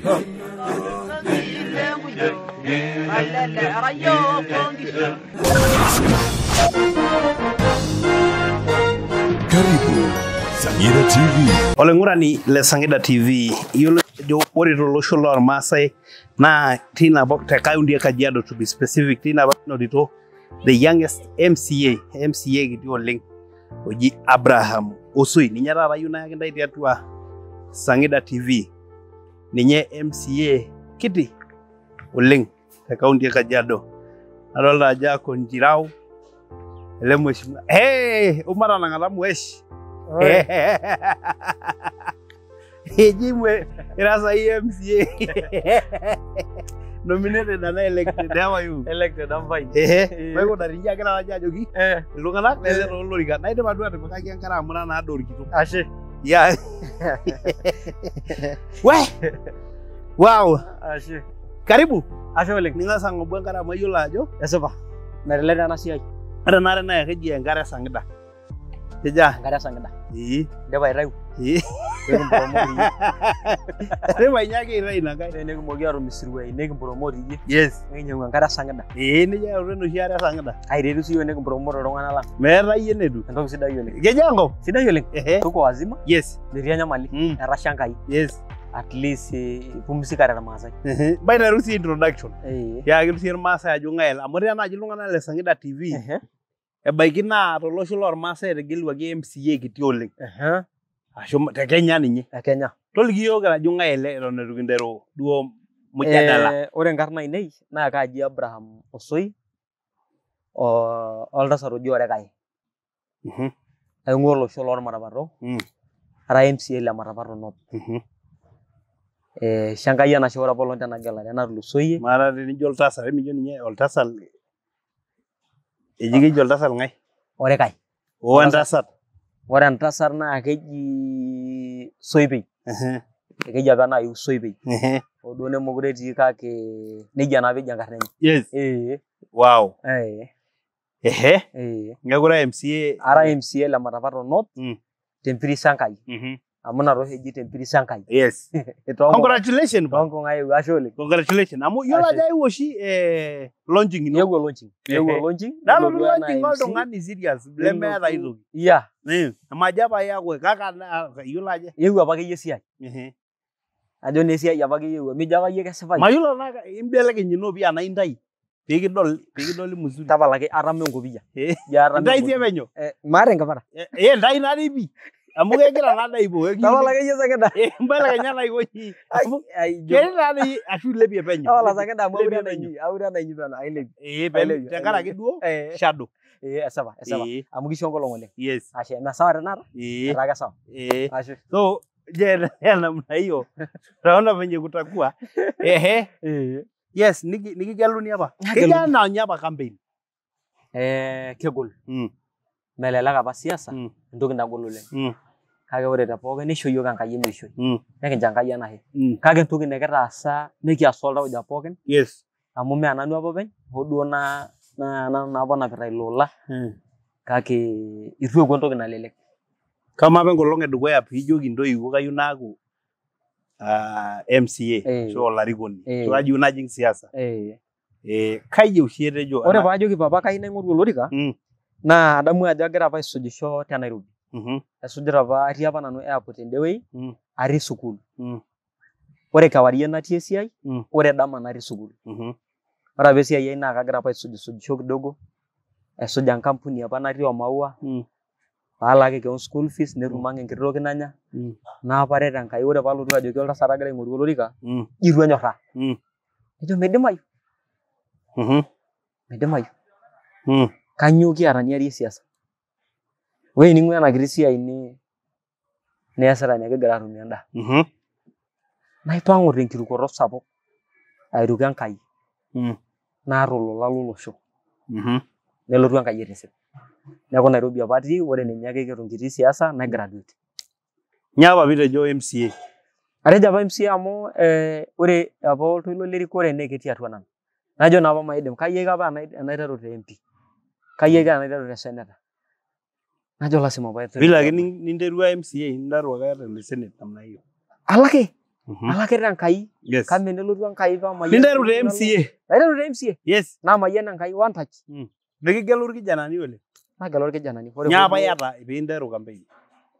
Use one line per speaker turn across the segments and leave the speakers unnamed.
Karibu
Sangida TV. Ole ngurani le Sangida TV, iyiolo ajo ore tolosho lormaasai na tina bok te kaunti e Kajiado to be specific, tina bok no dito the youngest MCA, MCA kiti link oji Abraham Osoi. Ninye taata ayieu nayaki ntae tiatua Sangida TV. ninye MCA kiti oleng te kaunti e ya Kajiado. Adolta ajo ako Njirau ele mheshimiwa hey, na ngala mwesh eji mwe irasa hii MCA nominated and elected how are you elected I'm fine eh wewe kuna ringia kila ajoki iltung'anak eh. eh. lele tolorikan naidim atwa atipikaki enkare ya amu naa adori orkitok ashe Ya. Weh. Wow. Asyik. Karibu. Ashe nih Ninga ngobrol karena maju lah jo. Ya, nasi aja. Ada nasiai. Ara nare eh, na ya keji engara sangda. Teja. Engara sangda. Ii. Dewa irau. Iya. Rĩmainya gĩra inanga. Nĩ ngũmogi aro misirwe ine ngũmpromori. Yes. Nĩ nyangwa ngara sangada. Ĩĩ nĩ ya ro no hiara sangada. Ai rĩu si yone ngũmpromoro ro iya, ngana lang. Mera yeye ne du. Ndio sidai yole. Gejango. Sidai yole. Tuko wazima? Yes. Niria nyamali. Hmm. Arasha kaya. Yes. At least ipumzikare irmaasai. Baina rusi introduction. Iya. Ya kirusi irmaasai ajo ngael amu rĩa naaji iltung'anak le Sangida TV Eh ebaiki ya, naa tolosho lormaasai etegeluaki MCA kiti gitu, oleng ashomo te Kenya ninye. Te Kenya. Toliki yiok ajo ng'ae ele eton itu kinteru duo
mujadala. Eh,
ore nkarna ainei naa kaaji Abraham Osoi
o oltasat oji Orekai. Mhm. Mm Aing'ua olosho lormatapato. Mhm. Ara MCA le Matapato North. Mhm. Mm eh,
shankai enashe ore apa gelare na natulusoyie. Mara tenijo oltasat, emijo ninye oltasat eji keji oltasat ng'ae? Orekai. Oo entasat.
Ore entasat naa keji Soipei. Keji apa naayiu Soipei. Hoo duo nemekure etii kake nejia naapa eji enkarna enye. Yes. Ee. Wow. Ee. Ehe. Ee. Neeku ira MCA. Ara MCA le Matapato North, mm. tempiris Enkai. Mhm amuna rohe jite mpiri Enkai. Yes. Congratulations.
tongo Toonkong'ai ashe oleng. Congratulations. Amu iyiolo ajo ayewuo oshi eh, launching ino. Iyewuo launching. Iyewuo launching. Nalotu launching oltung'ani serious lemeeta ya toki. ya eh, Amu majaba ya kwe kaka iyiolo ajo. Iyewuo apa akeyie esiai. Ajo naa esiai apa akeyie iyewuo. Mijo apa iyie kesipayu. Mayiolo naa imbelekeny ino pii anaa intai. Pikidol
pikidoli mzuri. Tapalaki atama enkopiyia. Intai tie penyo. Maata enkipara. Eh,
intai natii pii amu kegira taa daa aipo tapalakai esakeda mbelekenya naikonyi ketii taa dei ashu ilepie penyo tapala sakeda amu aure adainyi aure adainyi pena ailepie
tenkaraki duo shadow ee esipa esipa amu kisho enkolong oleng yes ashe mesawa
tenakata etaa kesawa ashe so je namna hiyo tunaona venye kutakuwa ehe eh. yes nikigeluni hapa kijana nyapa campaign eh kegol mm. melelak apa siasa
ntoki nagol oleng kake ore te pooki neisho yiook enkai emirishoi nikincho enkai enashe kake entoki nikitaasa nikias oltauja pookin yes. amu mee nanu apa na na duo
naa nanu naapa napita iloola hmm. kake itu eku entoki nalelek kama apa enkolong edukuya piijoki intoiwuo kayieu naaku uh, ah, MCA ashu eh. olarikoni so kayieu eh. najing siasa eh, eh kaji oshi etejo ore
paajoki papa kayieu naing'oru olorika mm naa adamu ajo agira apa aisujisho te Nairobi. Mm-hmm. Aisujita ya apa atii apa nanu airport ya mhm ari sukul mhm Ore kewarie siai mhm ore dama natii sukuul. Ore apa esiai ai naa kagira apa aisujisujisho kidogo aisuj enkampuni apa natii oo maua mm. paalaaki sukul school fees netum mm. ang' enkiti toki nanya naapare Enkai. Ore paalotu ajoki oltasat agira aing'oru olorika itu enyorra, nejo midimayu, mhm Kanyoo kiata niarie siasa? wei ning'ua ena kiti siai ni niasita ni nikigira atumie endaa mm-hmm. naipang'u tenkirukoto sapuk airuko Enkai mm. naata olola lolosho mm-hmm. nelotu Enkai aitisip. Neeku Nairobi apa atii, ore ninye ake kitu nkiti siasa naigraduate.
Nyoo apa piitejo MCA? Atejo apa MCA amu
eh, ore apa oltoilo lerikore nee ketii atua nanu. Najo naa apa maidim, kayieka apa enaiteru te MP kaya gana ida ruga senata
na jola simo bai tuli lagi ning ning de ruga mc ye hinda ruga ya ruga senet tam na iyo alake mhm. alake
rang kai yes kan mende lu ruang kai bang mali ninda ruga mc ye ida ruga mc ye yes na ma yen nang
kai wan tach hmm Nagi galur ki jana ni wale, na galur ki jana ni, nya pa yata, ibi inda ruga mbai,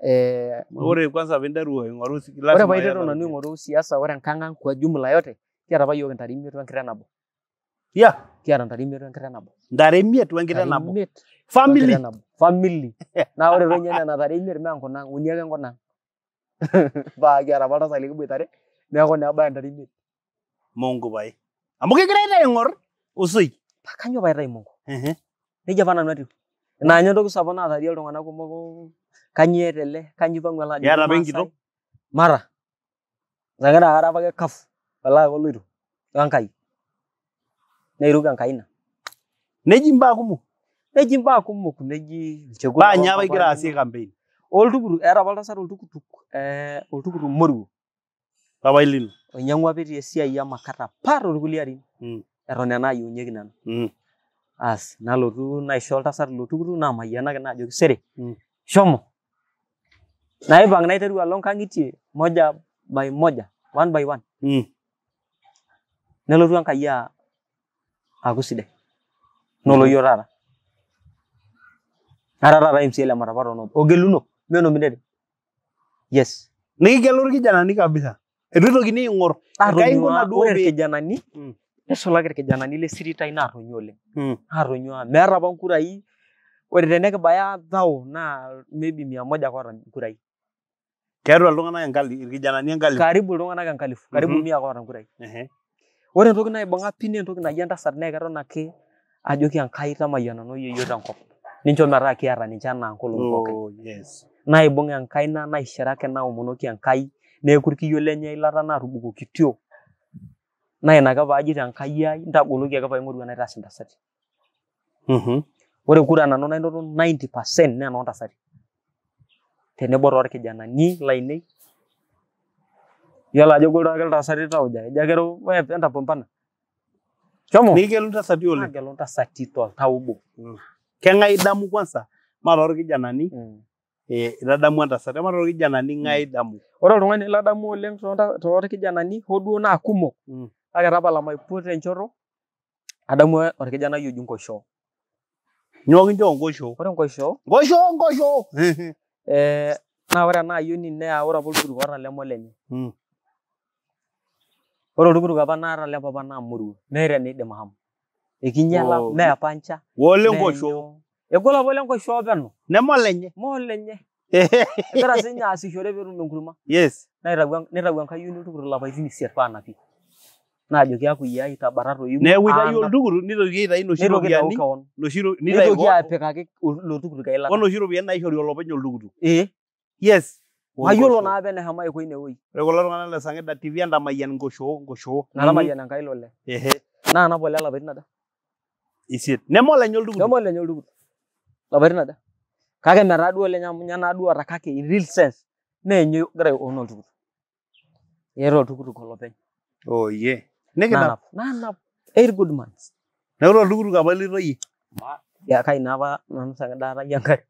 eh, ore kwan sa vinda ruga yung warusi, ore pa yata ruga nani yung warusi, asa ore
kangang kwa jumla yote, ya, kira pa yoga ntarimi ruga kira nabo, iya. Yeah. kiata ntare imiet wenkiteng nabo. Ntare imiet wenkiteng nabo. Family. Family. na ore toi ninye nena tare imiet mee nkunang, uni ake nkunang. Paa kiata apa oltasat likiboitare, neeku naa ebaya ntare imiet. Mungu pae. Amu kegirai taa aing'orr osoi. Paa kanyoo pae itai Mungu? Nejia apa nanu atiu. Naa ninye entoki sapuk naatarie iltung'anak kumok kanyoo eeta ele, kanyoo ipang'ua ele ajo Iyata Mara. Enkiti akata apake kafu, olee ake oloito, wenkai nairuga nkaina neji mbaa kumok neji mbaa kumok neji ilchekut baanya apa igira aasie campaign oltukutuk era apa oltasat oltukutuk eh oltukutuk eh, moruo papai lino oinyang'ua apa etii esiai emakata pa torkulie arin mm. eton enaa ayiunyieki nanu mm. as nalotu naisho oltasat ilo tukutuk naamayianaki naajoki sere mm. shomo naipang naiteru alo nkang'itie moja by moja one by one mm. nelotu enkai aku sih deh nolo yo rara rara rara imsi ela mara baro nolo ogelu oh, no
me no mine yes nih gelur ki jana nih kabisa edu eh, lo gini ngor aru ah, nyu dua ah. duwe oh, ke jana nih hmm. eh,
Esola gere ke jana nile siri tai na aru nyole, ronyo nyu a mera bang kurai, udah dene ke tau na maybe mi a kurai, kero lo ngana yang kali, ke jana yang kali, kari bulu ngana yang kali, kari buli mi kurai, Ore entoki naibung'a pii naa entoki naji entasat naa eketon ake ajoki Enkai tamayiana nanu yeyio tenkop. Nincho metaa kiata ninche enaa nkolong'i oh, pookin. Naibung' enkaina naishiraki naomonoki Enkai neeku irkiyo lenye eilata naatubukokitio naa ina ake paajito Enkai ai ntagoloki ake paing'oru enaitaas intasati. Mm-hmm. Ore kura nanu nainoto 90% naa enoontasati tenebo torkijanani lainei Iyiolo ajo kore ake
iltasati tauja ijo ake wewe ni Shomo. Ah, Nikigelu intasati oleng. Naagelu intasati toltau obo. Keng'ae idamu kwanza maa torkijanani itadamua intasati amaa torkijanani ng'ae idamu? Ore oltung'ani ladamu oleng torkijanani
hoo duo naa kumok bala mai pote nchoro
adamu kijana yu orkijanai oji
Ngoshoo. Nyoo kinchoo Ngoshoo? Ore Ngoshoo. Ngoshoo Ngoshoo. Naa ore ena ayioni naa ore apa orkiruka otalema mm. Ore oltukutuk apa naata le papa naa moruo. E Meeta eneidim ahomo. Ekinyala, oh. meepa ncha. Wolenkoshoo. Egol apa Olenkosho openo. Neme olenye. Mee olenye. Egira e siinye aasishore peetum enkurma. Yes. Naitawuo nitawuo enkayioni oltukutuk ilapaitin isiet paa napii. Naajoki aaku iyie ai tabara toi. Neeku itayu oltukutuk
nitoki aitayu noshi ropiyiani. Noshi nitoki apikaki ilo tukutuk eilata. Onoshi ropiyiani naishori olopeny oltukutuk. eh Yes. mayiolo naa apa eneshomo aiko ine wuei ore kulo tung'anak le sangida tv endamayian
nkoshoo nkoshoo natamayian enkai mm. lole ehe naa napa ole lapaitin aja isiet nemo lenye oltukutuk nemo lenye oltukutuk lapaitin aja kake metaa duo lenye amu ninye naa duo ata kake in real sense mee nye ogira aiona oltukutuk
eeta oltukutuk olopeny oh ye nikinap
nanap eight good months
neeku oltukutuk apa
litoyie ma ya kai naapa nanu sangida atayie enkai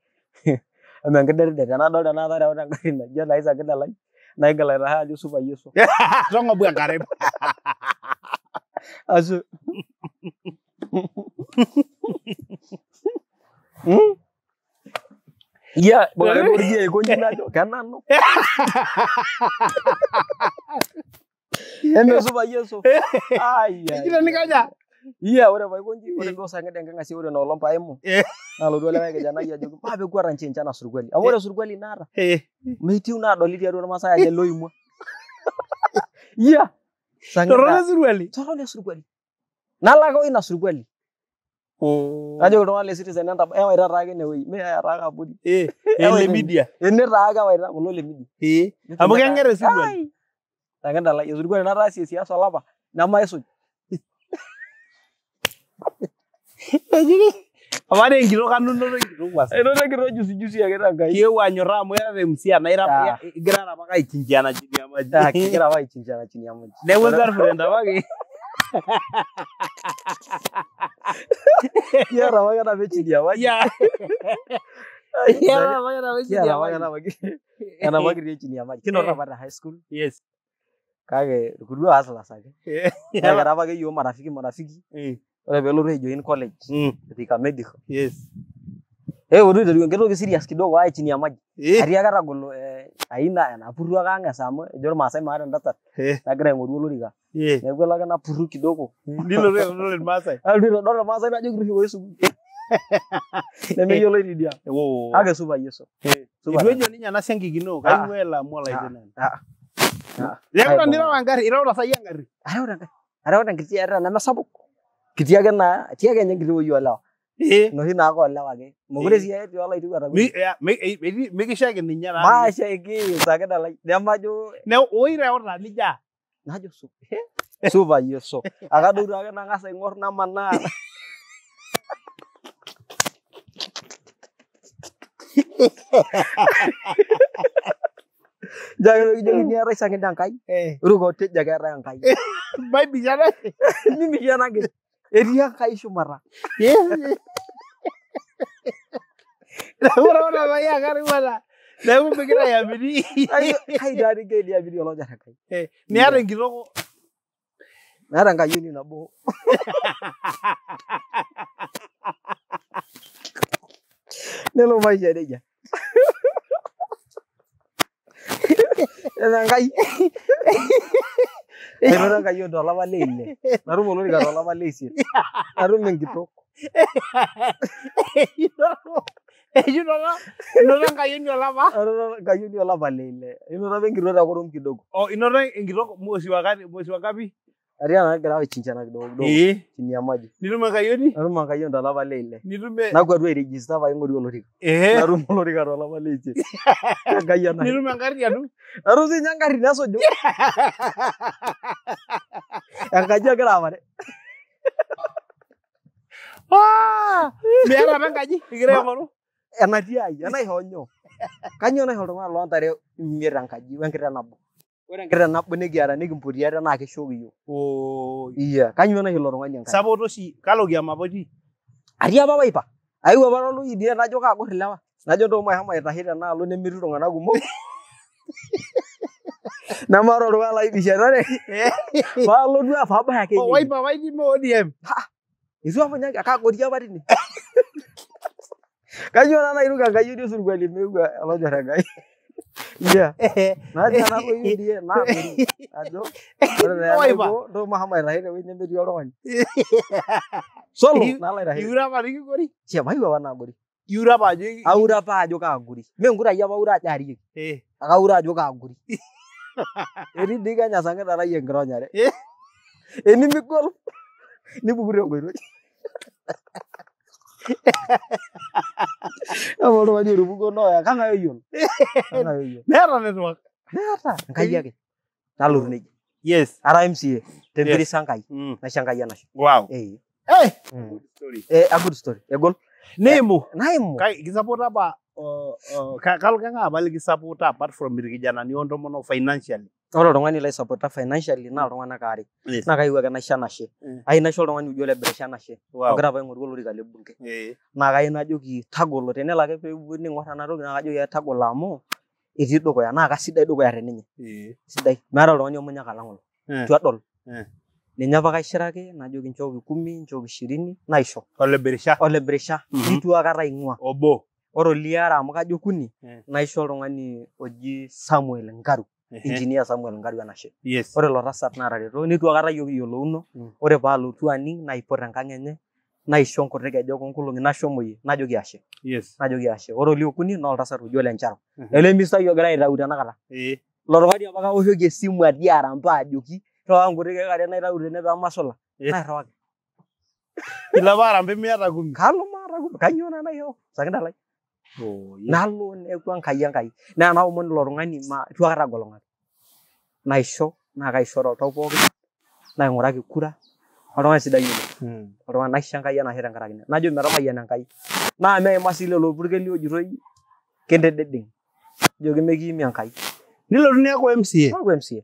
amen kidere tenadol tenaa kareuta engarri najo naisakita lai naigil aitahe ajo supa Yesu tong'obu
enkare ashe
Iya, bukan pergi ya, kunci nado kanan Yesu. Ay, ay iya udah pakai kunci udah iya. gue sangat yang ngasih udah nolong pak emu iya. nah dua lagi kerjaan aja juga pak be gue rancin cana suruh gue aku udah iya. suruh gue linara meti unar doli dia rumah saya aja lo iya sangat torona suruh gue torona suruh gue nala kau ina suruh gue
Kajo
kudu wale siri senen tap tapi emang rage ne wei me raga budi. Eh
eh media.
Ini raga waira kulo le media.
Eh amu yang ngere siri gue.
Tangan nah, dalah ya suruh gue nara sia sia soal apa? Nama ya
Apare enkitok anu inoto enkitok basi. Enoto enkitok juice juice ake tankai. Keu anyorraa amu eata emsia nairap igira apa aikichinjana chini ya maji. Ah, kigira apa
aikichinjana chini ya maji.
Neeku girlfriend apake. Kiara apake nabo chini ya maji.
Kiara apake nabo chini ya maji. Kiara apake nabo chini ya maji. Kinotito apa te high school. Yes. Kake, kuduo aas lasake. Kake, era apake yiok marafiki marafiki. Eh. Veluru join college mm. katika medical. Yes. Eh, uru ndio ngero serious kidogo ae chini ya maji. Eh. Ari akara golo eh aina anapuru akanga sama, jor Maasai mara ndata. Eh. Nagira ngoru olorika. Eh. Neku laka na puru kidogo. Ndilo re
ndilo Maasai. Ah, ndilo
ndilo Maasai najo kuri
wesu. Nemeyiolo idia. Oh. aga suba Yesu. Eh. Supa. Iduenyo ninya nasiangikino kaiwela mola itena. Ah. kari. Orang ndiro wangari, iro
rasai angari. Arauta ngari. orang ngiti era nama Sabuk. कितिया na कितिया कहने के लिए वाला eh no hina ko alla
wage mugure eh. siya ti wala itu kara mi ya, eh, mi mi mi kisha ke ninya na ma sha ke saka da lai da ma jo ne oi ra ora lija na jo
su eh? su ba yo so aga do ra na ngasa ngor na mana Jangan lagi jadi nyari sangat dangkai. Rugote jaga rangkai. Baik bicara. Ini bicara lagi. Eh, iya エリア回収マラ。いや
いや。Namun orang bayar kan Nah, Namun pikir ya bini. Ayo, dari kai dia bini kalau jarak Eh, ni ada yang kilo.
ini ada kayu ni nak boh. lo ada kayu. Enoto enkayioni tolapa le ile, natum olorika tolapa le isiet, natum enkitok.
Inoto enkayioni olapa? le ile. Inoto apa enkitok te kidogo. Oh, inoto enkitok mwezi wa
Ariana nagira kuchichana kidogo kidogo eh. chini ya maji. Niruma kayo ni? Niruma kayo ndalapa le Na kwa Nakwa tu register yongo ingori olorika. Eh. Naruma olorika ndalapa le iche. Kagaya na. Niruma ngari anu. Arusi nyangari nasojo. Enkaji agira apare. Ah! Meera apa enkaji? Igira aing'oru. Enatii Kanyo na Kanyoo naisho lo antare imiet enkaji wenkiteng nabu gira na bune gyara ni gimpuri yara na ke shogiyo Oh iya kanyo na hilo ronga nyanka sabo to si kalo gya mabodi aria baba ipa ai wa baro lu idira na joka ko rilawa na jodo mai hama ita hira na lu ne miru ronga na gumo na maro ruwa la ibisha na ne eh. ba lu dua fa ba ke o wai ba wai di mo odm ha izu afanya ka godia bari ni kanyo na na iruga kanyo di surgwa limeruga aloja Iya. Naja na ko yun diye na. Ajo. Oy ba. Do mahamai lahir we ne meri orang.
Solo na lahir. Yura pa ri gori.
Siya mai bawa na gori. Yura pa jo. Aura apa aja kau kuri? Me ngura ya baura jari. Eh. Aga ura jo ka gori. Eri diga nya kan sangat ara yang ngro nyare. Eh. Ini mikul. Ini bubur yo gori.
Ama oltung'ani otupukuo nooya kang'ae oyiolo? Kang'ae oyiolo? Meeta network. Meeta.
Enkai ake. Nalotu nejia. Yes. Ara MCA. Tempiris Enkai. Mm. Naisho Enkai enashe. Wow. Hey. Hey! Mm. Story. Eh, a good story. Egol. Neimu. Eh, naimu.
Kisapota apa, uh, uh, kalo keng'a apa likisapota apart from irkijanani ontomono financially? ore lai laisapota financially naa iltung'anak hmm. aare
naa kayieu ake naisho enashe
hmm. ayieu naisho oltung'ani oji ole Brescia enashe ogira apa aing'oru olorika bunke bunge
naa kayieu najoki tagolo tenelo ake peepuo ning'orr ena toki ya kajoki ya tagolo ya, na dukuya naa kasidai dukuya teninye sidai mana orang omunyak alang olo itu adol ninye apa kaishiraki najoki nchooki kumi nchooki ishirini naisho ole Brescia ole itu mhm. agak lain gua, obo ore oliare amu kajo okuni hmm. orang ini oji Samuel ngaru Eh, eh. engineer samuel ngari wana she yes ore lo tasat narare to ni tuakata yiok yilouno ore paalotu aning naipot enkang enye naisho nkutik ejo kunkolong'i nashomoyie najoki ashe yes najoki ashe ore oliokuni naa oltasat oji ole ncharo ele misai ogira aitau tenakata ee eh. ilo tung'ani apa kawoshoki esimu atii ya aramba ajoki rriwaa nkutik eek naitau tene pemasula nairriwaki ilo apa aramba ya miata kumi kalo maata kumi kanyoo naa nairriwaki sakindalai nalo neeku enkai enkai naa naomonu ilo tung'ani itu aikata agolong'aki naisho naa kaisho toltau pookin naing'uraki kura oltung'ani sidai hmm. oleng oltung'ani naisho enkai enashe tenkaraki ina najo lo enkai naa meima sii lelo purkeli ojitoi kentededeng joki mekiimie enkai nilotu neeku MCA aku MCA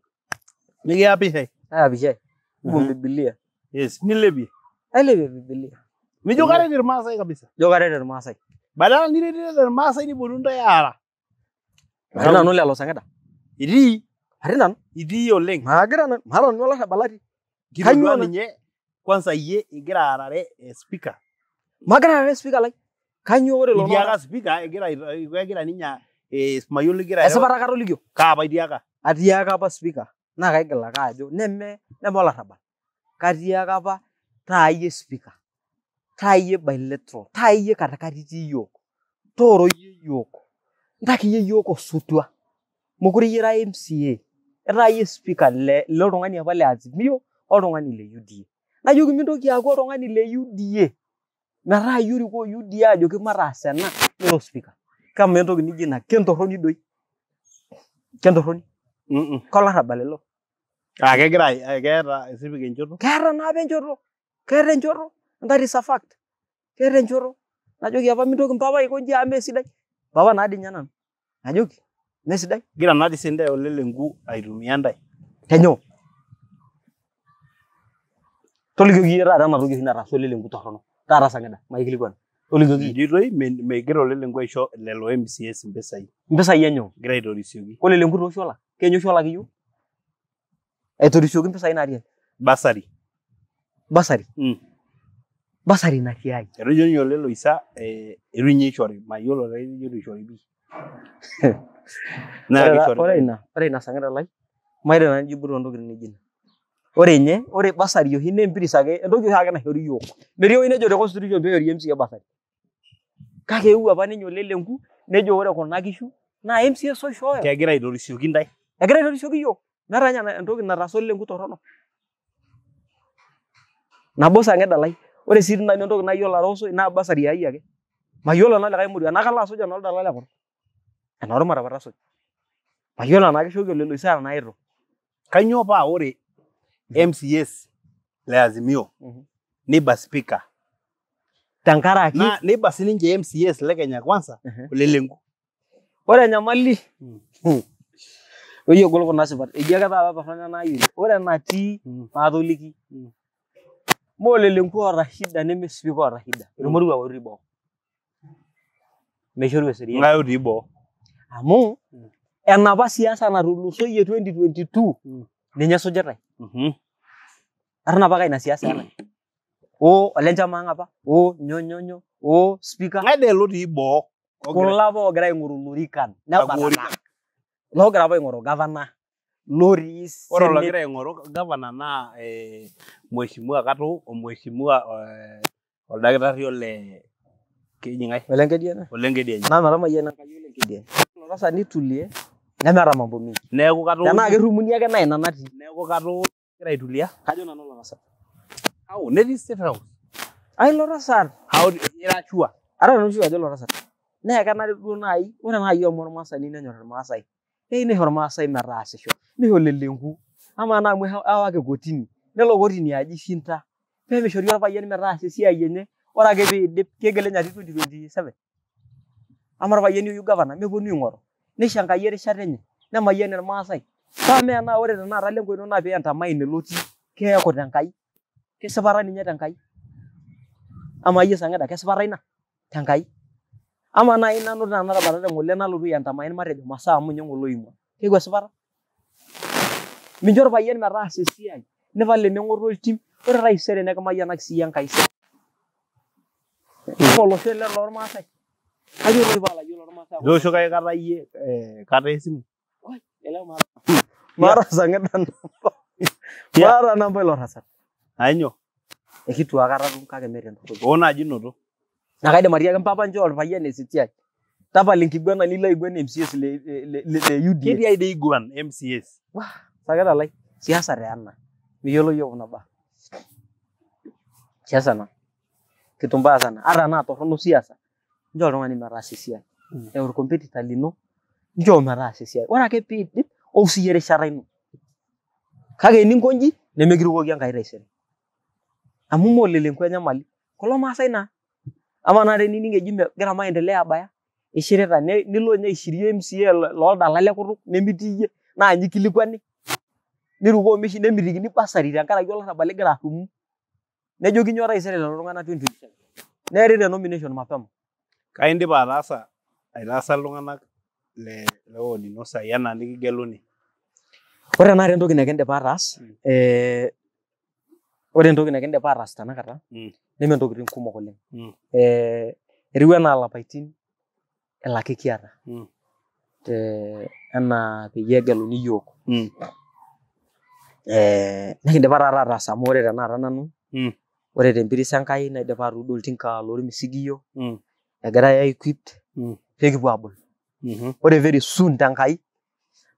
mikiyapishai
ayapishai ah, imbung mhm. bibilia ya. yes lebi nilepie ailepie bibilia mijo karet irmaasai kabisa ijo karet irmaasai badala ni dai da masa ini bodun ya yara harina no alo sangeda. idi harina idi yo leng magira na mara no la balati kanyo ni nye kwanza ye igira arare eh, speaker
magira arare speaker lai. kanyo ore
lo aga speaker igira igira ninya gira. Eh, igira eh, esabara karo ligio ka ba
Adi aga apa speaker na kaigila ka ajo neme Kadi aga katiaka Ta ye speaker taayye bilateral taayye katikati yiok tooroyie yiok ntakiyie yiok osotua mokure iyie ra mca etaa yie speaker le loltung'ani apa le azimio oltung'ani le uda najoki mintoki aaku oltung'ani le uda metaa yie orikoo uda ajoki mataas ena nira ospika kamaa entoki nijo ina kentorroni doi kentorroni mm -mm. kolarrabal ilo aa ah, kegira
keeta esipika enchoto keeta naapa enchoto keeta enchoto That is a fact.
Keeta enchoto. Najoki apa mintoki mpapa aikonji amu meesidai. Papa naa dii ninye nanu. Najoki
meesidai. Igira naa dii sintae olelengu aitumia ntae. Tenyoo. Tolikioki iyie taata ena toki oshi nataasa olelengu torrono. Taata sangida maikilikuan. Tolikioki iyie. Ejitoi megira olelengu aisho lelo MCAs impisai. Impisai enyoo. Igira aitorisioki. Olelengu taa oshi olak. Kenya oshi olak iyiok.
Aitorisioki impisai
natii. Basari. Basari. Mm
basari ina siai.
Etejo ninye olelo isa eitu ninye ishori, mayiolo taa eitu ishori pii.
Naa kishori. Ore ina,
ore ina sang'ita lai, maita nanu jibu toontokitin nijo ina.
Ore nye, ore basari oshi nempiris ake, entoki oshiake naishori yiok. Metii ewueji nejo te constitution peishori MCA basari. Kake eewuo apa ninye olelenku, nejo ore kuna kishu naa MCA oishooyo. Kegira aitorishoki ntae. Egira aitorishoki yiok. Meeta ninye entoki nataasa olelenku torrono. Nabo sang'ita lai Ore sii nanu entoki nayiolo arosoi naa basari e ai ake. Mayiolo ena likae murua enaa kalo asuj enoldaala le kutuk enoormatapit
asuj. Mayiolo enaa kishoki oleloisiaa enaa itu. Kainyioo paa ore MCS mhm. le Azimio mhm. niba spika tenkaraki niba sininche MCS le Kenya Kwanza mhm. ole lengu Ore enyamali
Oyo egol kuna sipat eji ake taata torrono enaa ayioni, ore enatii naatoliki moolelenkuu oota shida nemeesipi oota shida irmoruo apa
otii boo meishoru eseriani ng'ae otii boo amu
rulu so ye 2022 ninye esujitai eton apake ina siasa ena oo oh ang' apa oo
nyonyonyo
de spika ng'ae dee lotii boo gra apa oogira aing'oru ilorikan lo gra apa aing'oru gavana loris. Ore ologira
aing'oru gavana naa eh, Mheshimiwa Katu o Mheshimiwa eh, oldakitari ole kijing'ai Olenkedianye. Olenkedianye.
Naa metamayiana Enkai
Olenkedianye. Iya
ilo tasat nitulie nemeeta mambo mingi.
Neeku Katu tenaa kerumuni ake naa ina natii. Neeku Katu egira aitulia. Ya? Kajo nanu ilo tasat. Au netii state house. Ai ilo tasat.
Au ira sure. Ara nanu sure ajo ilo tasat. Naa kenare duo naai ore naai amu ormaasani nenyorr irmaasai. ei ne horma sai meraasisho ne holelengu ama na mu hawa ke kotini ne lo kotini aji shinta pe me shori orpayen meraasisho si ayenye ora ke bi dip ke gele nyati 2027 amar payen yu gavana me bonu ngoro ne shanga yere sharenye ne mayen er maasai pa me na ore na ra lengu no na pe enta mai ne loti ke ko tenkai ke sabara ninye tenkai ama yesa ngada ke sabara ina tenkai ama nai nanu na nara barada ngole na lulu yang tamain mare masa amu nyong ngulu imu ke gua separa minjor bayan mara sesiai ne vale me ngoro tim ora rai sere ne kama yanak siyang kaisa polo hmm. sele lor masa ayo ro bala
yo lor masa yo shoka ya kara iye kara isim oi mara mara dan mara nampai lor hasan anyo ekitu akara rum kake merendo ona jinoro
nakaidim atiaki mpapa nchoo orpayian esitiai tapala enkiguana nilo aiguan MCS le,
le, le, le UDA. Ketii ai dei iguan MCS?
Wah, saketa lai. Siasa taa ena. Miyiolo yio kuna baa. Siasa na. Kitu mbaya sana. Ata anaa torrono siasa. Nchoo oltung'ani metaasa ya. esiai. Mm. E eh, orkompetita lino, nchoo metaasa ya. esiai. Ore ake piidip, ou siyie erishata ino. Kake eninkonji, nemekirukoki enkai taisere. Amu mooleleku enyamali. Kulo maasai naa ama naa tenining eji megira maendeleo abaya ishirita nilo nye aishirie MCA loldala le kutuk nemitii naa inye ikilikwani nirukoo mishi nemitikini basari tenkaraki olarrabal ligira atumu nejoki nyoo taisere lelo tung'anak 2027 neeri
te e nomination mapema kaindipa ataasa aitaasa iltung'anak le le ward ino saai nikigeluni
ore tenakata entoki nikindipa ataas mm. eh ore entoki nikindipa
ataas tenakata mm
neme ntokitin kumok oleng. Mm. Eh, etiu enaa lapaitin elaki kiata mm. te enaa peyie egeluni yiok. Eh, nikindipa taata ataas amu ore tenakata nanu ore tempiris Enkai naidipa atuudo oltinka lormisigiyio mm. egirai eh, mm. ai mm. equipped mm. Mm-hmm. Ore very soon tenkai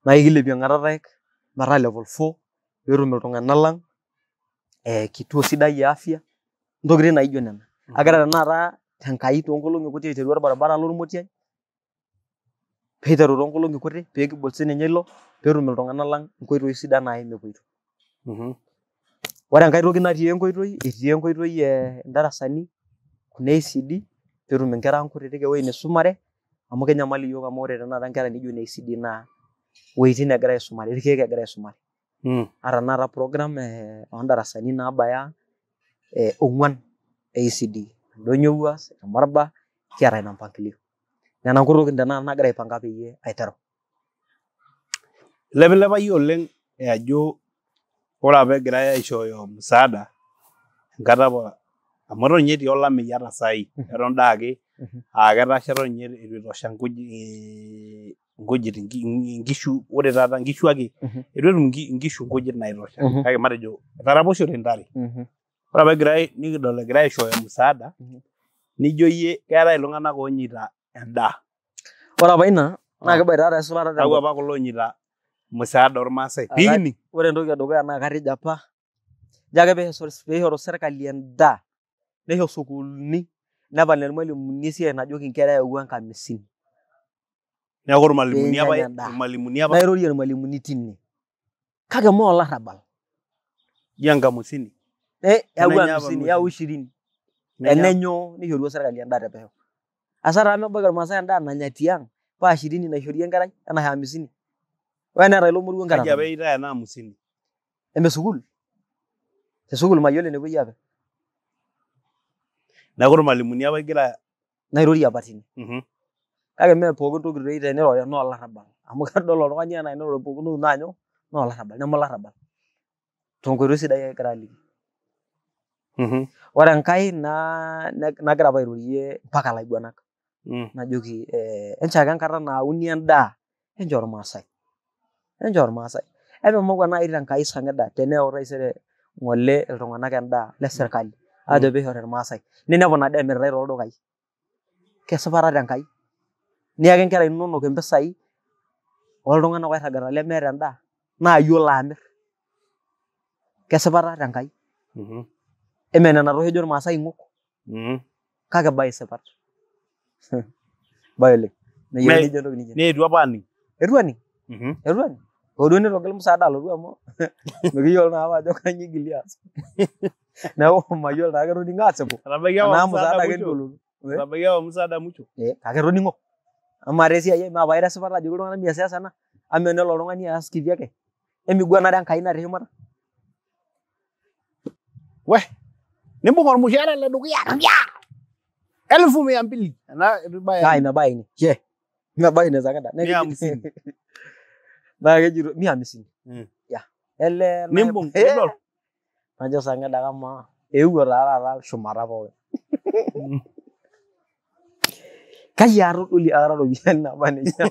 naa ekilepie Ng'atataek metaa level four petum iltung'anak lang eh, kituo sidai e afya ntokitin naijo nena kake ore tenakata tenkai toonkolong'i kuti aiteru orbaribara lormotiai peiteru toonkolong'i kuti peekibol sininye ilo peetum iltung'anak lang inkoitoi sidan naaim epoito ore enkae toki natii enkoitoi etii enkoitoi e darasani kuna ACD peetum inkera ang kutitik ewuei nisumare amu kenyamal iyiok amu ore tenakata inkera nijo ne ACD naa iwuejitin egira aisumare irkeek egira aisumare mhm. ata tenakata program eh ondarasani naabaya eh, ong'uan e ECD ildonyio owuas irmarba kiata ina mpangilio nena nkuti tokitin tenakata nagira aipanga peyie aiteru
ilepilepayie oleng ajo ore apa egiray aishooyo musaada enkata apa amu eton ninye etii olameyu ata saai eton daa ake aa ketasha eton ninye eitu itosha nkujit nkishu ore taata nkishu ake mm-hmm. eitu etum nkishu nkujit naitosha kake mm-hmm. matejo etaraposhote ntare. Mm-hmm. Ore apa egirai nikidol egirai aishooyo musaada, mhm. nijo iyie keetai iltung'anak oonyaita endaa. Ore apa ina naa ah. kiboitare esulata tenkop. apa kulo na musaada ormaasai? Pikining'. Ore entoki edukuya naa karrija apa
ijo ake piishoru sirkali endaa nisho sukuulini nepal irmalimuni esiai najoki nkera eyau enkamisini.
Neeku irmalimuni apa irmalimuni apa nairorie irmalimuni tine kake mee olarrabal. Ijo enkamisini?
eh, au hamsini au ishirini enenyo nishoruo serkali endaa te pesho asara amu ebaiki ormaasai endaa nanya tiang paa shirini naishori enkerai enaa hamisini oe
neeta ilo moruo enkerai kaji apa eitaa ena hamisini
eme sukuul te sukuul mayiolo enepuoi apa
neeku irmalimuni
apa igira nairorie apa tine kake mee pooki toki toi tenirori naa olarrabal amu kadol oltung'ani enaa enirori pooki toki naanyo naa olarrabal neme olarrabal tenkoitoi sidai egira aliki -hmm. Ore enkae naa nagira apa airorie mpaka laiguanak. Mm. Najoki eh, enchoo ake enkata nauni endaa enchoo irmaasai. Enchoo irmaasai. Epemoku naaji tenkai sang'ida teneo taisere ng'ole iltung'anak endaa le sirkali ajo peishori irmaasai. Ninepu ina daa emiritae toldukai. Kesipata tenkai. Niyaki nkera inonok impisai oltung'anak oirragita lemeeta endaa naa iyie olo amirr. Kesipata tenkai. Mm -hmm emena na rohe jor masa inguk mm. kaga sepat
separ lek na yeli jor ni ne dua bani
eruani ni, eruani odoni rogal musada lo ruamo no giyol na wa joka
gilias
na o mayol na garo dinga sepo na musada gen dulu
musa musada mucho
eh kaga ro ningo amare sia aye ma bayra separ la jogro na biasa sana amene lo rongani as kivyake emiguanare eh, ankaina rehumara
weh nimbuka ormushaara le dukuya elfu mia mbili
imebaini je imebaini zakenda mia hamsini na kejito mia hamsini hmm.
ya ele nimbung idol eh!
najo sangeda kama euo eh, taa taata shumata pookin hmm. kaji atodoli aata ropiyiani naba nejia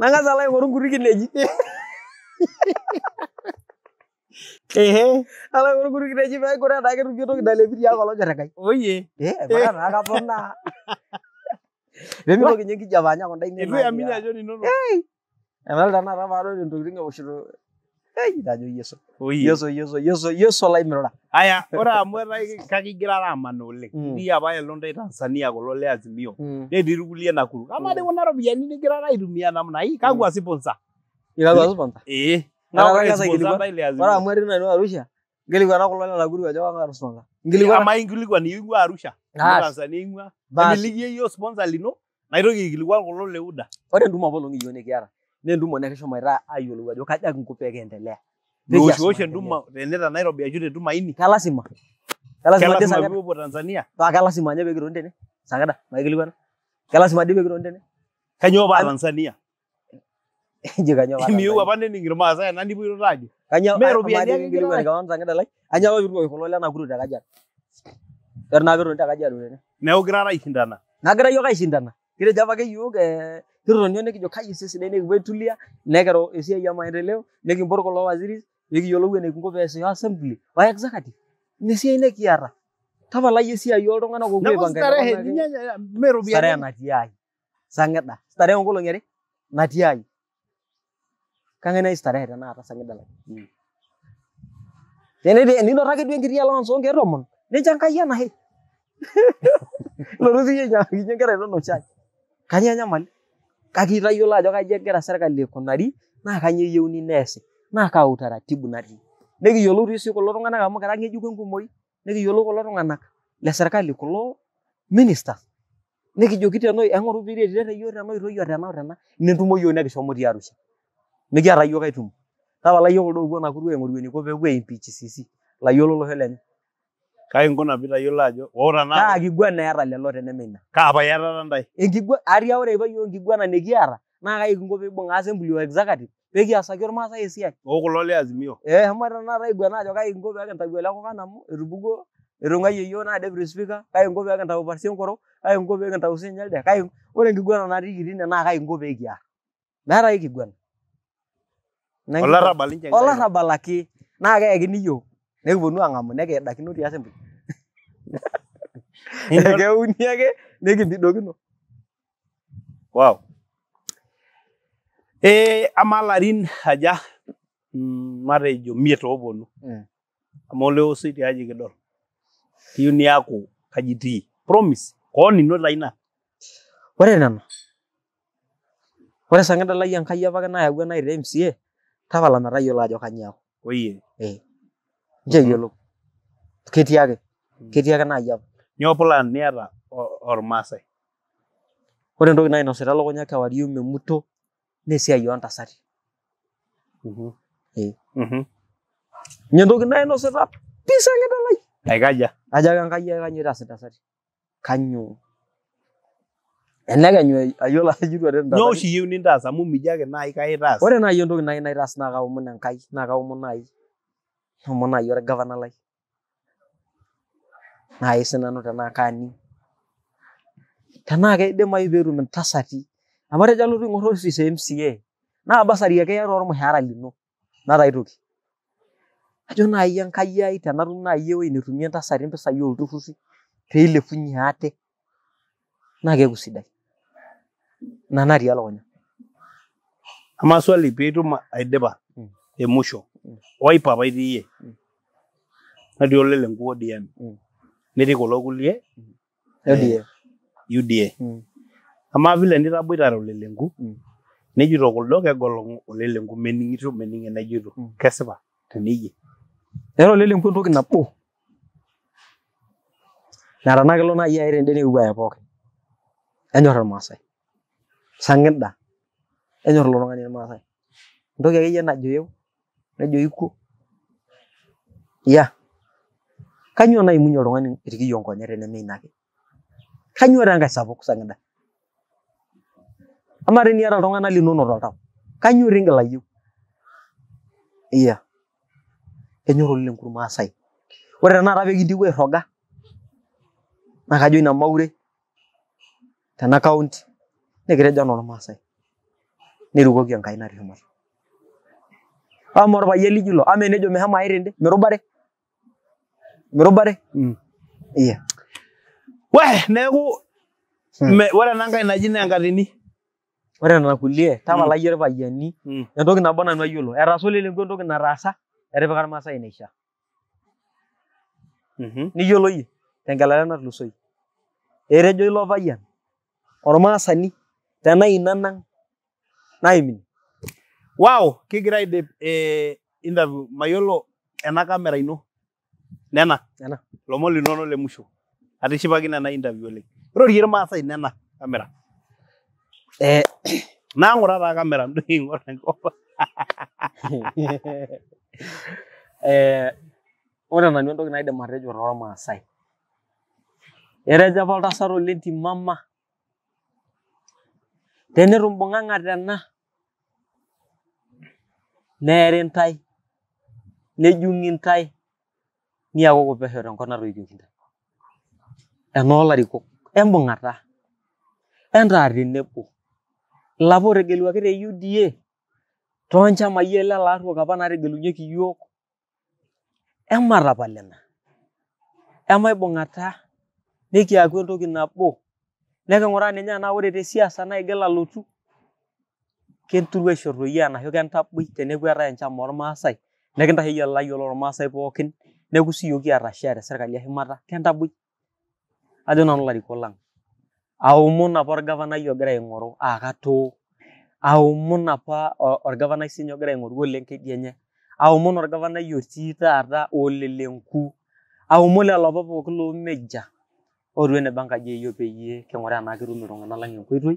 Nanga salah yang orang gurikin aja. Ehe, ala guru guru kita aja, baik kurang ada guru guru kita lebih ya kalau jarak kayak. Oh iya, eh, mana naga pernah. Tapi mau kenyang kijawanya, kau dah ingin. Itu yang mina jadi nono. Eh, emang dana ramah baru untuk ini nggak usah najo yeso yeso yeso yeso yeso laimirura
aya ore amu etaa kakigira aamana oleng itii apa elonda tanzania kulo le azimio hmm. netii irkulie nakuru kama dei kuna ropiyiani nigirara aitumia namna hii kakwa siponsa ikakwa siponsa ee ore amu etii nanu arusha nkilikuana kulo le nakuru ajo kang'ae otusponsa nkilikuana inkilikwan ing'ua arusha tanzania ing'ua emiliki iyie sponsor lino naitoki aikilikuan kulo le uda ore entumo
apailong iyiok nikiata neentumo nekishomoita ayiolou ajo kaja kinko pee kiendelea. Meoshiwoshi entumo tene te Nairobi ashu te Tumaini. Kelasima.
Kelasima ade sakata.
Kelasima Tanzania. Paa kelasima nye pee kitoni tene. Sakata, maikilikuana. Kalasima ade pee kitoni tene. Kanyoo paa Tanzania? Eji kanyoo paa Tanzania? Miyieu
apa nening irmaasai ena nipoito ajo.
Kanyoo paa Tanzania kinkilikuan kewon sakata lai. Anyoo apa pirukoki kulo lena kuru te Kajiado. Eton dulu ketoni te Kajiado tene. Neeku kirara aishindana. Naagira yiook aishindana. Kitejo apake yiook eh kirtoni kijo kai sisi sidai kwe aitulia nekiro esiai e ya maendeleo nikimpot kulo waziris nikiyiolou enikinko peesi assembly o executive ina esiai nikiata tapala yie esiai oltung'anak oopuo aipanga starehe mee ropiyiani starehe natii ai na, starehe oonkolong'i na natii ai kang'ae nai starehe tenaata sang'ida natii tenetii eninoto ria duo songe allowance oonkeek tomon nincho na enahe ilotu siyie ainyiang'akinyie inkera inonok chai, kanya enyamali kakitayiolo ajo kaji egira sirkali aikunari naa kainyioo eyieuni neesi naa kaa utaratibu natii. Nekiyiolou tii sii kulo tung'anak amu kira ng'ejuko enkumoi, nekiyiolou kulo tung'anak le sirkali kulo ministers nekijoki tena eng'oru pee iretiret iyiook tena oitoi o tena o tena netumo iyiook ya nekishomo ya tii Arusha mikiata iyiook ai tumo, tapala iyiook kuldo oopuo Nakuru aing'oru eniko pee epuo ai impeach Cissy lenye bila yola jo ora na kai naa na yara lelo tenemeina. Kaa pae earata ntae? Enkiguana iba ore apa na negi yara na kai kinko pee kimbung' assembly Pegi executive pee kiasaki ormaasai ya o kulo le Azimio. Eh, na eshomo tenakata na jo kai kinko pee kintau ele kukan amu etupukuo etung'uayie e na naa deputy speaker, kai kinko pee kintau Percy koro kai kinko pee kintau siinye de kai ore na natii kitine na kai kinko na kiarr. Meeta ai kiguana olarrabal na naa keyakini iyiook nekiponu ang'amu nekiyedakino tiatua empuku
keuni ake nikintidokino wow eh ama larin aja mm, matejo imiet ooponu mm. amu ole osoi gitu. tiaji kidol kiyieu niaku kaji di promise koon ino laina. ina ore nena
ore esang'ida lai Enkai apake nayawua naitaa MCA tapala metayiolo ajo kanya. aku
kan oye kan oh iya. eh.
ntayiolou ketii ake ketii ake naaji apa.
Nyoo plan niata ormaasai?
Ore entoki nainosita elukunya kewarie memuto naa esiai oontasati. Ninye entoki nainosita pii orsarge Aikaja? Ajo ake Enkai kainyioo itaas intasati, kainyioo? Elelek ayiolo ajo oshi iyeu
nintaas amu mijo ake naai kaitaas? Ore naai
entoki naitaas naa kaomon Enkai naa kaomon naai Namana yora gavana lai. Na yi sinanu tana kani. Tana ke ide mai beru men tasati. Amare jalu ri ngoro si se MCA. Na abasari ya ke yaro ro mahara lino. Na dai ruki. Ajo na iyan yanka yai na ru na yewe ni rumia tasari mpesa yo rufusi. Peile funyi ate. Na ke kusidai. Na ri alonya.
Ama swali Emusho oi mm. papai tiyie mm. natii olelenku ODM mm. netii kulo kulie UDA ya eh, UDA ama vile nitaboitare juro, nejito kuldo kegol olelenku mening'ito mening' enajito kesipa tenijia eeta olelenku entoki nabo na tenaa kelo naaji
ai tende ya nekipuo aya pookin enyorr irmaasay sang'ida enyorr ilo tung'ani irmaasay entoki akeyie na iya ya juyo nejoki iko,yeah kanyio naimunye oltung'ani irkiyo nkonyek teneme ina ake kanyio amare enkae sapuk sang'ida amaa teniata iltung'anak linonok toltau kanyio tii ingil ayieu yeah kenyorr oleng irmaasay ore tenakata pekintieu roga na kajo ina maure tena county nekitejo enoo irmaasay nerukoki Enkai natii shumata amor Amaa orpayian lijo ilo, me enejo A ai tende, mirubare. Mirubare. Mm. Iya. Weh, nego
hmm. me, wala nanga ina
jina naa dini wala nanga kulie, hmm. tama tapala iyie irpayiani mm. entoki nabo nanu ayiolo. Etaasa rasa entoki nataasa, ya etipika sa inaisha. Mm -hmm. Niyiolo yie, tengelare natulusoyie. Etejo ilo payian, ormaasani, tena ina nang',
naimin wow kigira aidip eh, interview mayiolo ena camera ino nena nena lino linono le musho atishipakine ena interview oleng irorie irmaasai nena camera eh naang'ura taa camera mdo ing'or enkop
eh ore nanu entoki naidim atejo tormaasai etejo apa oltasat oleng timama tenetumbung'ang'ate ena neerentai nejungi ntae niakukurnooiroklbungt entare nebo ilaboregeluakire uda tonchamaye lelaokanaregelu nyekiyok emarapalena ema ibungata nekakwentoki nabo nekenurenanaeretesiasa na igellotu kenturuisho doi anashu kentaboi teneeku eetae enchama ormaasai naa ekintasheyie ilayiok lormaasai pookin neeku siiyiook kiata share tesirkali eshumata kentaboi ajo nanu ilarikok lang aomon apa orgavanai ogira aing'oru aa katoo aomon apa orgavanai siinye ogira aing'oru olenkedi enye aomon orgavanai otii taata olelenku aomon lelo apa pookin loo major ootu eneba enkaji eyio peyie king'uraa enaa ketum iltung'anak lang enkoitoi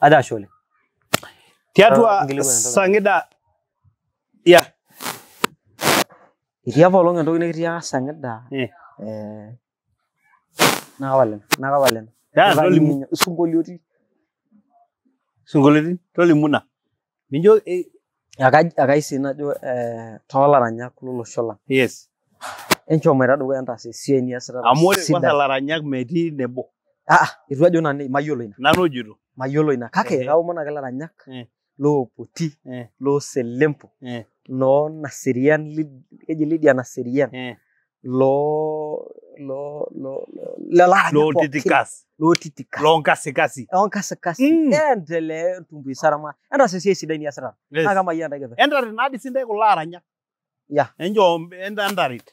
ada shole tiatwa sangida ya iria polong entoki nikitia sangida eh nakawalen nakawalen da tolimu sungolioti sungolioti tolimuna minjo akaisina jo eh kulu lolosho shola yes enchomoita dukuya ntaas esiai niasita amu ore kwanza laranyak metii nebo ah itu aja nani mayiolo ina nanu mayiolo ina kake eh, kaomon ake laranyak eh, loopoti eh, looselempo eh, loo naserian keji lidia naserian eh, loo lo lo lelaranyaklotitikas lonkasikas onkasikasi mm. endele ntumbo
isarama entas esiai sidai kulo aranyak enjo entaret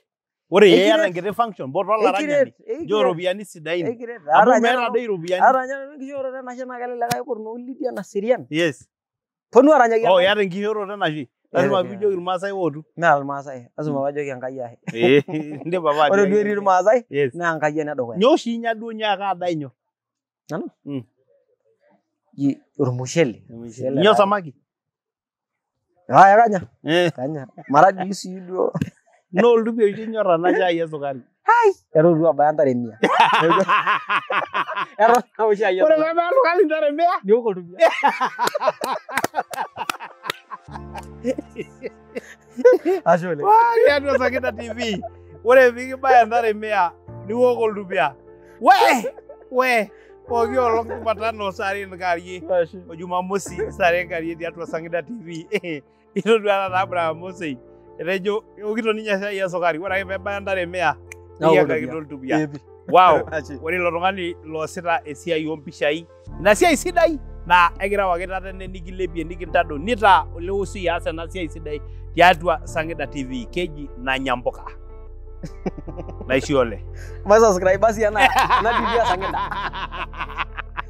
ore iyata enkiti function mpoto olaranyani njoo iropiyiani sidain amu meeta dei iropiyiani aranya
nanu enkishooroto enashe naa kelelek aipot noo lidi enaserian yes ponu aranyaki oh iyata enkishooroto enashe lazima piijoki irmaasai ootu naa irmaasai lazima pajoki enkai ahe ndip apa ore duo etii irmaasai yes. naa enkai ene dukuya nyoo oshi inya duo nyaaka adaa inyor nanu mm. ormushele
nyoo samaki Ah, kanya. Eh. Kanya. Mara juice hiyo. no oltupa oshi aja iya esukari. Hai! Eton itu abaya ntare mia. Eton naa oshi ai. Ore peebaya sukari ntare mia niok oltupia. Ashe oleng. dua tiatua Sakina TV. Ore pikibaya ntare mia niok oltupia. orang tuh pooki olong Jumatano sare enkarie o Jumamosi dia enkarie tiatua Sangida TV. dua anak Abraham Mosei. etejo eokito ninye shai esukari ore ake pebaya ntare mia niyiangakino oltupia wow ore ilo tung'ani loosita esiai ompishai ina siai sidai naa ekirewaki taata ene nikilepie nikintadou nitaa olewusi aas ena siai sidai tiatua Sangida TV keji nanya mpuka naisho ole masubscribe basi ena ena TV ya Sangida